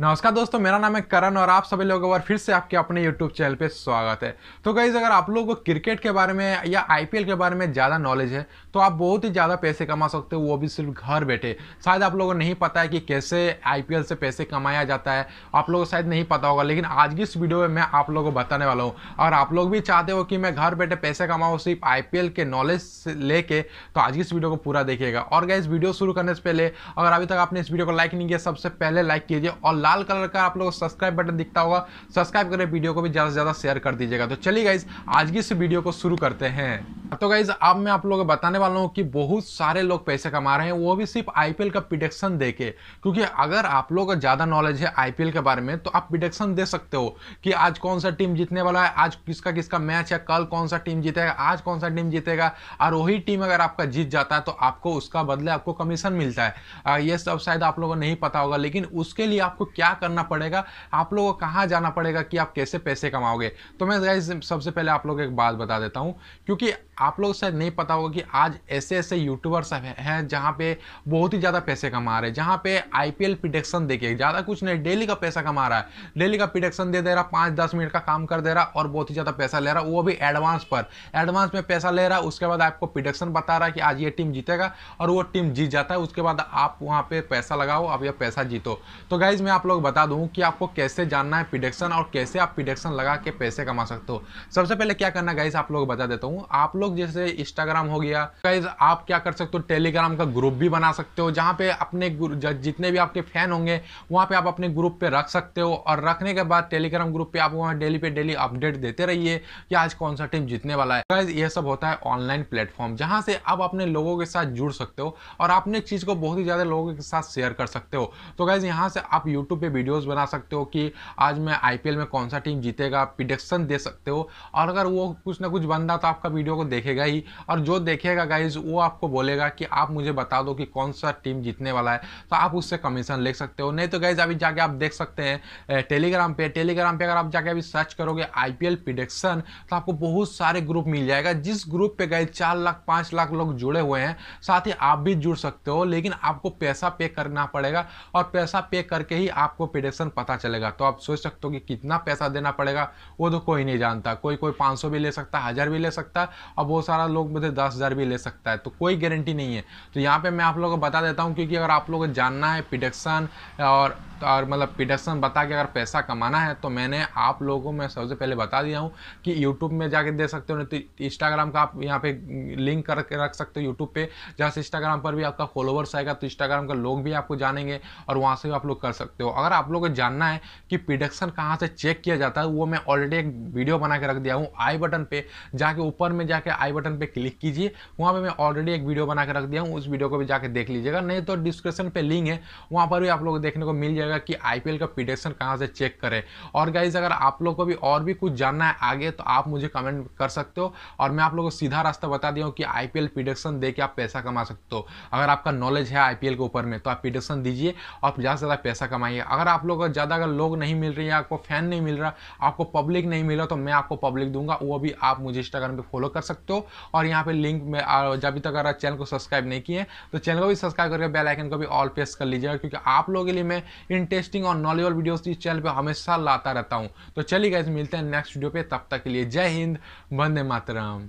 नमस्कार दोस्तों मेरा नाम है करण और आप सभी लोगों और फिर से आपके अपने YouTube चैनल पे स्वागत है तो गाइज़ अगर आप लोगों को क्रिकेट के बारे में या आईपीएल के बारे में ज़्यादा नॉलेज है तो आप बहुत ही ज़्यादा पैसे कमा सकते हो वो भी सिर्फ घर बैठे शायद आप लोगों को नहीं पता है कि कैसे आई से पैसे कमाया जाता है आप लोगों को शायद नहीं पता होगा लेकिन आज की इस वीडियो में मैं आप लोगों को बताने वाला हूँ और आप लोग भी चाहते हो कि मैं घर बैठे पैसे कमाऊँ सिर्फ आई के नॉलेज से लेके तो आज की इस वीडियो को पूरा देखिएगा और गाइज वीडियो शुरू करने से पहले अगर अभी तक आपने इस वीडियो को लाइक नहीं किया सबसे पहले लाइक कीजिए और लाल कलर का आप लोग सब्सक्राइब बटन दिखता होगा सब्सक्राइब करें वीडियो को भी ज़्यादा से ज़्यादा शेयर कर दीजिएगा तो चलिए गाइज आज की इस वीडियो को शुरू करते हैं तो गाइज अब मैं आप लोगों को बताने वाला हूँ कि बहुत सारे लोग पैसे कमा रहे हैं वो भी सिर्फ आईपीएल का दे देके क्योंकि अगर आप लोगों का ज़्यादा नॉलेज है आईपीएल के बारे में तो आप प्रिडक्शन दे सकते हो कि आज कौन सा टीम जीतने वाला है आज किसका किसका मैच है कल कौन सा टीम जीतेगा आज कौन सा टीम जीतेगा और वही टीम अगर आपका जीत जाता है तो आपको उसका बदले आपको कमीशन मिलता है ये सब शायद आप लोगों को नहीं पता होगा लेकिन उसके लिए आपको क्या करना पड़ेगा आप लोगों को कहाँ जाना पड़ेगा कि आप कैसे पैसे कमाओगे तो मैं गाइज सबसे पहले आप लोग एक बात बता देता हूँ क्योंकि आप लोग शायद नहीं पता होगा कि आज ऐसे ऐसे यूट्यूबर्स हैं जहाँ पे बहुत ही ज़्यादा पैसे कमा रहे हैं जहाँ पे आई पी एल प्रिडक्शन देखिए ज़्यादा कुछ नहीं डेली का पैसा कमा रहा है डेली का प्रिडक्शन दे दे रहा पाँच दस मिनट का काम कर दे रहा और बहुत ही ज़्यादा पैसा ले रहा वो भी एडवांस पर एडवांस में पैसा ले रहा उसके बाद आपको प्रिडक्शन बता रहा है कि आज ये टीम जीतेगा और वो टीम जीत जाता है उसके बाद आप वहाँ पर पैसा लगाओ आप यह पैसा जीतो तो गाइज मैं आप लोग बता दूँ कि आपको कैसे जानना है प्रिडक्शन और कैसे आप प्रिडक्शन लगा के पैसे कमा सकते हो सबसे पहले क्या करना गाइज आप लोग बता देता हूँ आप लोग लोग जैसे इंस्टाग्राम हो गया गाइज आप क्या कर सकते हो टेलीग्राम का ग्रुप भी बना सकते हो जहाँ पे अपने जितने भी आपके फैन होंगे वहाँ पे आप अपने ग्रुप पे रख सकते हो और रखने के बाद टेलीग्राम ग्रुप पे आप वहाँ डेली पे डेली अपडेट देते रहिए कि आज कौन सा टीम जीतने वाला है गाइज ये सब होता है ऑनलाइन प्लेटफॉर्म जहाँ से आप अपने लोगों के साथ जुड़ सकते हो और अपने चीज़ को बहुत ही ज़्यादा लोगों के साथ शेयर कर सकते हो तो गाइज यहाँ से आप यूट्यूब पर वीडियोज़ बना सकते हो कि आज मैं आई में कौन सा टीम जीतेगा प्रिडिक्शन दे सकते हो और अगर वो कुछ ना कुछ बंदा तो आपका वीडियो को देख देखेगा ही और जो देखेगा गाइज वो आपको बोलेगा कि आप मुझे बता दो कि कौन सा टीम जीतने वाला है तो आप उससे कमीशन ले सकते हो नहीं तो गाइज अभी जाके आप देख सकते हैं टेलीग्राम पे टेलीग्राम पे अगर आप जाके अभी सर्च करोगे आई पी तो आपको बहुत सारे ग्रुप मिल जाएगा जिस ग्रुप पे गाइज चार लाख पाँच लाख लोग जुड़े हुए हैं साथ ही आप भी जुड़ सकते हो लेकिन आपको पैसा पे करना पड़ेगा और पैसा पे करके ही आपको प्रिडिक्शन पता चलेगा तो आप सोच सकते हो कि कितना पैसा देना पड़ेगा वो तो कोई नहीं जानता कोई कोई 500 भी ले सकता हज़ार भी ले सकता और बहुत वो सारा लोग मुझे दस हज़ार भी ले सकता है तो कोई गारंटी नहीं है तो यहाँ पे मैं आप लोगों को बता देता हूँ क्योंकि अगर आप लोगों को जानना है प्रिडक्शन और तो और मतलब प्रोडक्शन बता के अगर पैसा कमाना है तो मैंने आप लोगों में सबसे पहले बता दिया हूँ कि यूट्यूब में जाके दे सकते हो नहीं तो इंस्टाग्राम का आप यहाँ पे लिंक करके रख सकते हो यूट्यूब पे जहाँ से इंस्टाग्राम पर भी आपका फॉलोवर्स आएगा तो इंस्टाग्राम का लोग भी आपको जानेंगे और वहाँ से भी आप लोग कर सकते हो अगर आप लोग को जानना है कि प्रिडक्शन कहाँ से चेक किया जाता है वो मैं ऑलरेडी एक वीडियो बना के रख दिया हूँ आई बटन पर जाके ऊपर में जाके आई बटन पर क्लिक कीजिए वहाँ पर मैं ऑलरेडी एक वीडियो बना के रख दिया हूँ उस वीडियो को भी जाके देख लीजिएगा नहीं तो डिस्क्रिप्शन पर लिंक है वहाँ पर भी आप लोग देखने को मिल जाएगा लगेगा कि आईपीएल का प्रिडिक्शन कहाँ से चेक करें और गाइज अगर आप लोग को भी और भी कुछ जानना है आगे तो आप मुझे कमेंट कर सकते हो और मैं आप लोगों को सीधा रास्ता बता दिया हूँ कि आई पी प्रिडिक्शन दे के आप पैसा कमा सकते हो अगर आपका नॉलेज है आई के ऊपर में तो आप प्रिडिक्शन दीजिए और ज़्यादा से ज़्यादा पैसा कमाइए अगर आप लोग ज़्यादा अगर लोग नहीं मिल रही है आपको फैन नहीं मिल रहा आपको पब्लिक नहीं मिल रहा तो मैं आपको पब्लिक दूंगा वो भी आप मुझे इंस्टाग्राम पर फॉलो कर सकते हो और यहाँ पर लिंक में जब तक अगर चैनल को सब्सक्राइब नहीं किए तो चैनल को भी सब्सक्राइब करके बेलाइकन को भी ऑल प्रेस कर लीजिएगा क्योंकि आप लोगों के लिए मैं इंटरेस्टिंग और नॉलेजल वीडियो इस चैनल पर हमेशा लाता रहता हूँ तो चलिए गैस मिलते हैं नेक्स्ट वीडियो पे तब तक के लिए जय हिंद वंदे मातरम